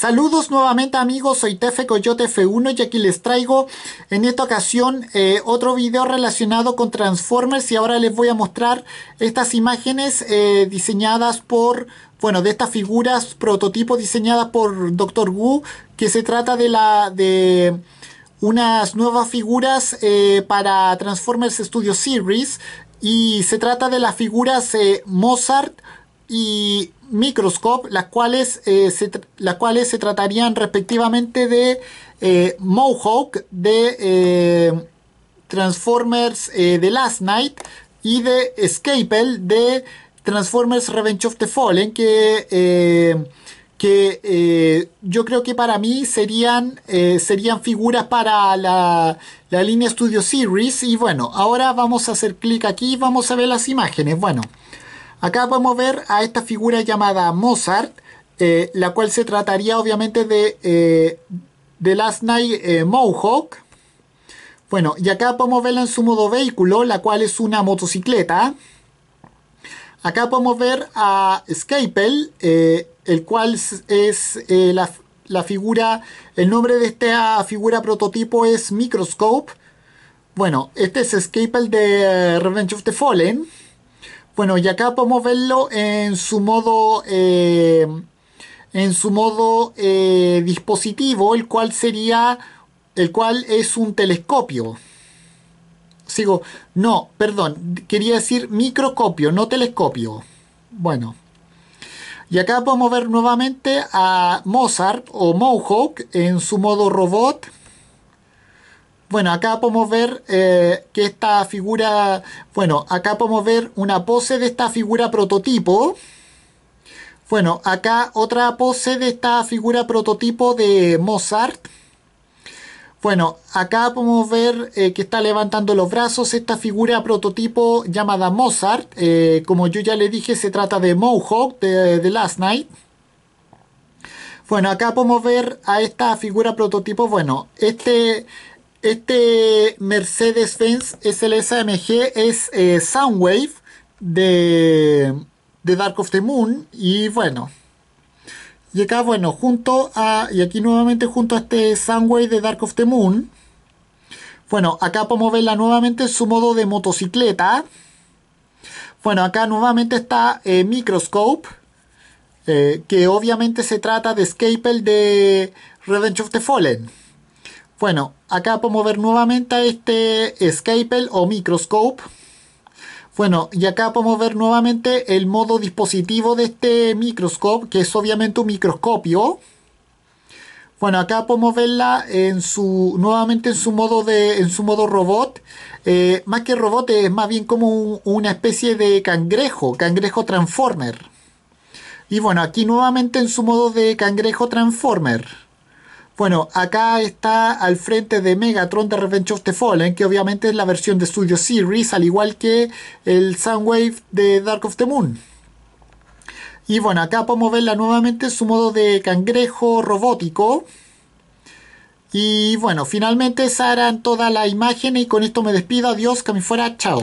Saludos nuevamente amigos, soy Tefe Coyote F1 y aquí les traigo en esta ocasión eh, otro video relacionado con Transformers y ahora les voy a mostrar estas imágenes eh, diseñadas por, bueno, de estas figuras prototipo diseñadas por Dr. Wu, que se trata de la, de unas nuevas figuras eh, para Transformers Studio Series y se trata de las figuras Mozart, y Microscope, las cuales, eh, se, las cuales se tratarían respectivamente de eh, Mohawk, de eh, Transformers de Last Night y de Scapel de Transformers Revenge of the Fallen, que, que yo creo que para mí serían, serían figuras para la, la línea Studio Series. Y bueno, ahora vamos a hacer clic aquí y vamos a ver las imágenes. Bueno. Acá podemos ver a esta figura llamada Mozart, eh, la cual se trataría obviamente de The eh, Last Night eh, Mohawk. Bueno, y acá podemos verla en su modo vehículo, la cual es una motocicleta. Acá podemos ver a Scapel, el cual es la, la figura, el nombre de esta figura prototipo es Microscope. Bueno, este es Scapel de Revenge of the Fallen. Bueno, y acá podemos verlo en su modo, eh, en su modo eh, dispositivo, el cual sería, el cual es un telescopio. Sigo, no, perdón, quería decir microscopio, no telescopio. Bueno. Y acá podemos ver nuevamente a Mozart o Mohawk en su modo robot bueno, acá podemos ver eh, que esta figura, bueno, acá podemos ver una pose de esta figura prototipo. Bueno, acá otra pose de esta figura prototipo de Mozart. Bueno, acá podemos ver eh, que está levantando los brazos esta figura prototipo llamada Mozart. Eh, como yo ya le dije, se trata de Mohawk de, de, Last Night. Bueno, acá podemos ver a esta figura prototipo. Bueno, este, este Mercedes-Benz SMG es eh, Soundwave de, Dark of the Moon y bueno, y acá, bueno, junto a, y aquí nuevamente junto a este Soundwave de Dark of the Moon. Bueno, acá podemos verla nuevamente en su modo de motocicleta. Bueno, acá nuevamente está eh, Microscope, eh, que obviamente se trata de Scapel de Revenge of the Fallen. Bueno, acá podemos ver nuevamente a este Scapel o Microscope. Bueno, y acá podemos ver nuevamente el modo dispositivo de este microscope, que es obviamente un microscopio. Bueno, acá podemos verla en su, nuevamente en su modo, de, en su modo robot. Eh, más que robot, es más bien como una especie de cangrejo, cangrejo transformer. Y bueno, aquí nuevamente en su modo de cangrejo transformer. Bueno, acá está al frente de Megatron de Revenge of the Fallen, que obviamente es la versión de Studio Series, al igual que el Soundwave de Dark of the Moon. Y bueno, acá podemos verla nuevamente su modo de cangrejo robótico. Y bueno, finalmente esa toda la imagen y con esto me despido. Adiós, que me fuera, chao.